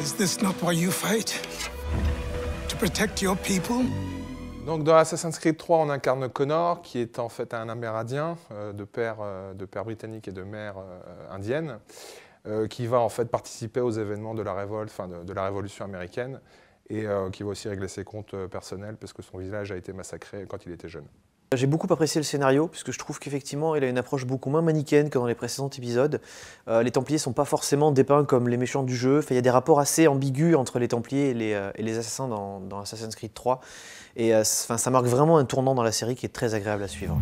Is this not you fight? To protect your people? Donc dans Assassin's Creed 3, on incarne Connor, qui est en fait un Amérindien euh, de, père, euh, de père britannique et de mère euh, indienne, qui va en fait participer aux événements de la révolte, enfin de la révolution américaine, et euh, qui va aussi régler ses comptes euh, personnels parce que son village a été massacré quand il était jeune. J'ai beaucoup apprécié le scénario, puisque je trouve qu'effectivement, il a une approche beaucoup moins manichéenne que dans les précédents épisodes. Euh, les Templiers sont pas forcément dépeints comme les méchants du jeu. il y a des rapports assez ambigus entre les Templiers et les, assassins dans, Assassin's Creed 3. Et ça marque vraiment un tournant dans la série qui est très agréable à suivre.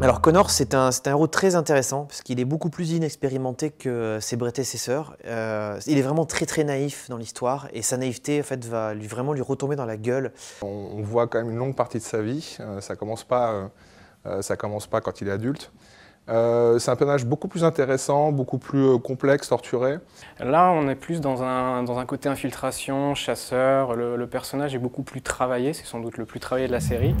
Alors Connor, c'est un, un, héros très intéressant parce qu'il est beaucoup plus inexpérimenté que ses bretets et ses sœurs. Euh, il est vraiment très très naïf dans l'histoire et sa naïveté en fait va lui, vraiment lui retomber dans la gueule. On, voit quand même une longue partie de sa vie. Euh, ça commence pas, euh, ça commence pas quand il est adulte. c'est un personnage beaucoup plus intéressant, beaucoup plus complexe, torturé. Là, on est plus dans un, dans un côté infiltration, chasseur. le personnage est beaucoup plus travaillé, c'est sans doute le plus travaillé de la série.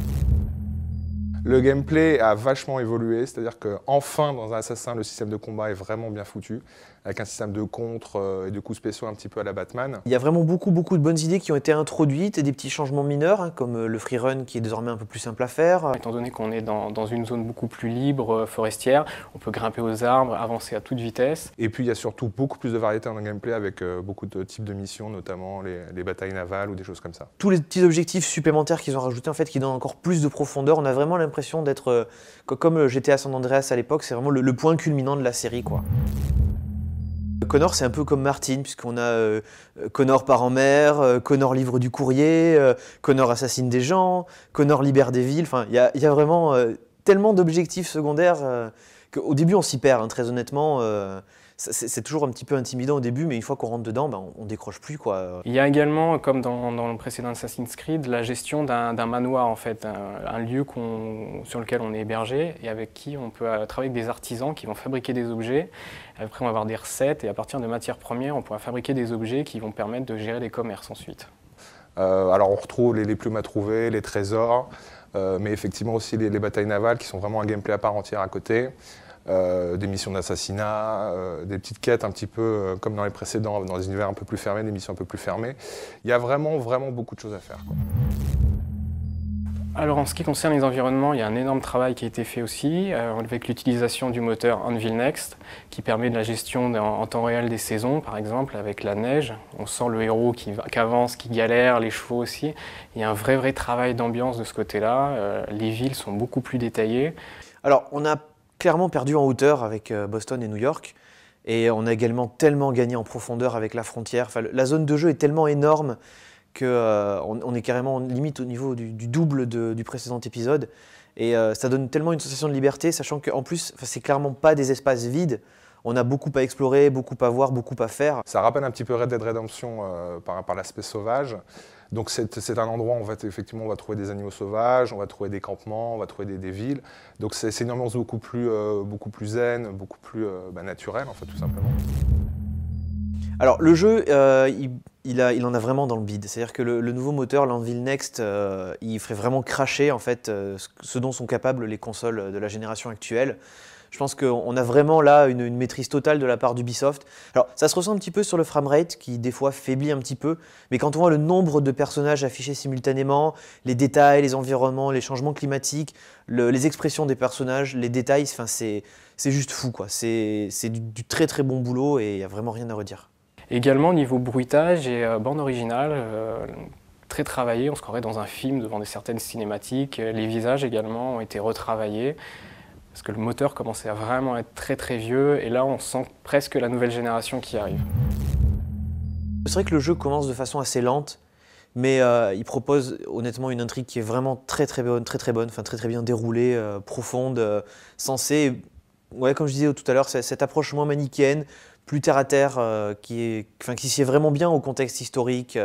Le gameplay a vachement évolué, c'est-à-dire qu'enfin, dans un assassin, le système de combat est vraiment bien foutu, avec un système de contre euh, et de coups spéciaux un petit peu à la Batman. Il y a vraiment beaucoup, beaucoup de bonnes idées qui ont été introduites et des petits changements mineurs, hein, comme euh, le free run qui est désormais un peu plus simple à faire. Étant donné qu'on est dans, une zone beaucoup plus libre, euh, forestière, on peut grimper aux arbres, avancer à toute vitesse. Et puis il y a surtout beaucoup plus de variétés dans le gameplay avec beaucoup de types de missions, notamment les, les batailles navales ou des choses comme ça. Tous les petits objectifs supplémentaires qu'ils ont rajoutés, en fait, qui donnent encore plus de profondeur, on a vraiment l'impression d'être, euh, comme euh, GTA San Andreas à l'époque, c'est vraiment le, point culminant de la série, quoi. Connor, c'est un peu comme Martin, puisqu'on a euh, Connor part en mer, Connor livre du courrier, Connor assassine des gens, Connor libère des villes. Enfin, il y, a, vraiment tellement d'objectifs secondaires qu'au début, on s'y perd, hein, très honnêtement c'est toujours un petit peu intimidant au début, mais une fois qu'on rentre dedans, ben, on, décroche plus. Quoi. Il y a également, comme dans, le précédent Assassin's Creed, la gestion d'un manoir, en fait, un, lieu sur lequel on est hébergé et avec qui on peut euh, travailler avec des artisans qui vont fabriquer des objets. Après, on va avoir des recettes et à partir de matières premières, on pourra fabriquer des objets qui vont permettre de gérer les commerces ensuite. Euh, alors on retrouve les, plumes à trouver, les trésors, euh, mais effectivement aussi les, batailles navales qui sont vraiment un gameplay à part entière à côté. Euh, des missions d'assassinat, euh, des petites quêtes un petit peu euh, comme dans les précédents, dans des univers un peu plus fermés, des missions un peu plus fermées. Il y a vraiment, vraiment beaucoup de choses à faire. Alors en ce qui concerne les environnements, il y a un énorme travail qui a été fait aussi avec l'utilisation du moteur Anvil Next qui permet de la gestion en, temps réel des saisons par exemple avec la neige. On sent le héros qui, avance, qui galère, les chevaux aussi. Il y a un vrai vrai travail d'ambiance de ce côté-là. les villes sont beaucoup plus détaillées. Alors on a clairement perdu en hauteur avec euh, Boston et New York. Et on a également tellement gagné en profondeur avec la frontière. la zone de jeu est tellement énorme qu'on euh, on est carrément limite au niveau du, double du précédent épisode. Et euh, ça donne tellement une sensation de liberté, sachant qu'en plus, c'est clairement pas des espaces vides. On a beaucoup à explorer, beaucoup à voir, beaucoup à faire. Ça rappelle un petit peu Red Dead Redemption par l'aspect sauvage. Donc c'est un endroit où on va, effectivement on va trouver des animaux sauvages, on va trouver des campements, on va trouver des, villes. Donc c'est une ambiance beaucoup plus, euh, beaucoup plus zen, beaucoup plus euh, bah, naturelle en fait tout simplement. Alors le jeu, euh, il, a, il, en a vraiment dans le bide. C'est-à-dire que le, nouveau moteur, l'Anvil Next, il ferait vraiment cracher en fait ce dont sont capables les consoles de la génération actuelle. Je pense qu'on a vraiment là une, maîtrise totale de la part d'Ubisoft. Alors, ça se ressent un petit peu sur le framerate qui, des fois, faiblit un petit peu. Mais quand on voit le nombre de personnages affichés simultanément, les détails, les environnements, les changements climatiques, les expressions des personnages, les détails, c'est juste fou. quoi. C'est du, très très bon boulot et il n'y a vraiment rien à redire. Également, niveau bruitage et euh, bande originale, euh, très travaillé, on se croirait dans un film devant des certaines cinématiques. Les visages également ont été retravaillés parce que le moteur commençait à vraiment être très très vieux, et là on sent presque la nouvelle génération qui arrive. C'est vrai que le jeu commence de façon assez lente, mais euh, il propose honnêtement une intrigue qui est vraiment très très bonne, très très bonne, enfin très très bien déroulée, euh, profonde, sensée. Euh, ouais, comme je disais tout à l'heure, cette approche moins manichéenne, plus terre à terre, qui est, vraiment bien au contexte historique.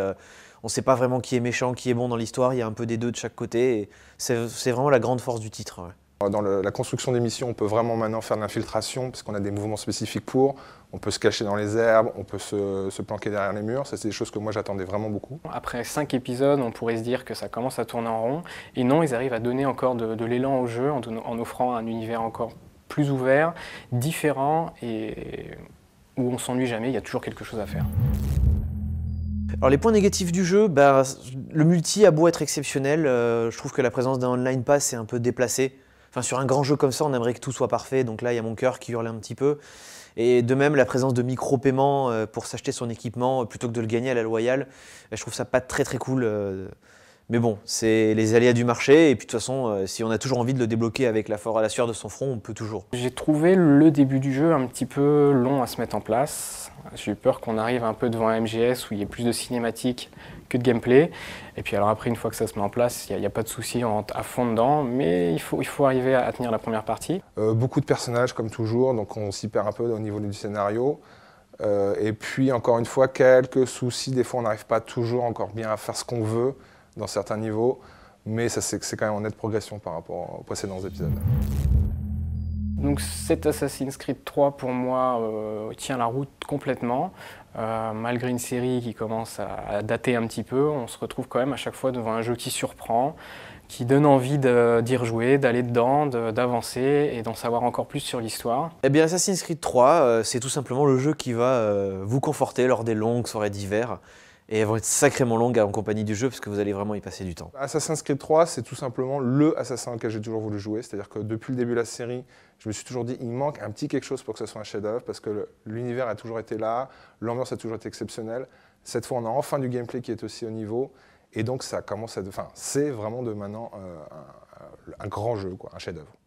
on ne sait pas vraiment qui est méchant, qui est bon dans l'histoire. Il y a un peu des deux de chaque côté. C'est vraiment la grande force du titre. Dans la construction des missions, on peut vraiment maintenant faire de l'infiltration, parce qu'on a des mouvements spécifiques pour. On peut se cacher dans les herbes, on peut se, planquer derrière les murs. Ça, c'est des choses que moi, j'attendais vraiment beaucoup. Après cinq épisodes, on pourrait se dire que ça commence à tourner en rond. Et non, ils arrivent à donner encore de, l'élan au jeu en, offrant un univers encore plus ouvert, différent et où on s'ennuie jamais, il y a toujours quelque chose à faire. Alors les points négatifs du jeu, bah, le multi a beau être exceptionnel, euh, je trouve que la présence d'un online pass est un peu déplacée. Enfin, sur un grand jeu comme ça, on aimerait que tout soit parfait. Donc là, il y a mon cœur qui hurle un petit peu. Et de même, la présence de micro paiement euh, pour s'acheter son équipement euh, plutôt que de le gagner à la loyale, euh, je trouve ça pas très très cool mais bon, c'est les aléas du marché, et puis de toute façon, euh, si on a toujours envie de le débloquer avec la force à la sueur de son front, on peut toujours. J'ai trouvé le début du jeu un petit peu long à se mettre en place. J'ai eu peur qu'on arrive un peu devant MGS où il y ait plus de cinématiques que de gameplay. Et puis alors après, une fois que ça se met en place, il n'y a, pas de souci à fond dedans, mais il faut, arriver à, tenir la première partie. Euh, beaucoup de personnages comme toujours, donc on s'y perd un peu au niveau du scénario. Euh, et puis encore une fois, quelques soucis, des fois on n'arrive pas toujours encore bien à faire ce qu'on veut dans certains niveaux, mais c'est quand même en nette progression par rapport aux précédents épisodes. Donc cet Assassin's Creed 3 pour moi euh, tient la route complètement. Euh, malgré une série qui commence à, dater un petit peu, on se retrouve quand même à chaque fois devant un jeu qui surprend, qui donne envie d'y rejouer, d'aller dedans, d'avancer et d'en savoir encore plus sur l'histoire. et eh bien Assassin's Creed 3, euh, c'est tout simplement le jeu qui va vous conforter lors des longues soirées d'hiver et elles vont être sacrément longues en compagnie du jeu parce que vous allez vraiment y passer du temps. Assassin's Creed 3, c'est tout simplement le assassin auquel j'ai toujours voulu jouer. C'est-à-dire que depuis le début de la série, je me suis toujours dit, il manque un petit quelque chose pour que ce soit un chef-d'œuvre parce que l'univers a toujours été là, l'ambiance a toujours été exceptionnelle. Cette fois, on a enfin du gameplay qui est aussi au niveau. Et donc, ça commence à. Enfin, c'est vraiment de maintenant euh, un, un, grand jeu, quoi, un chef-d'œuvre.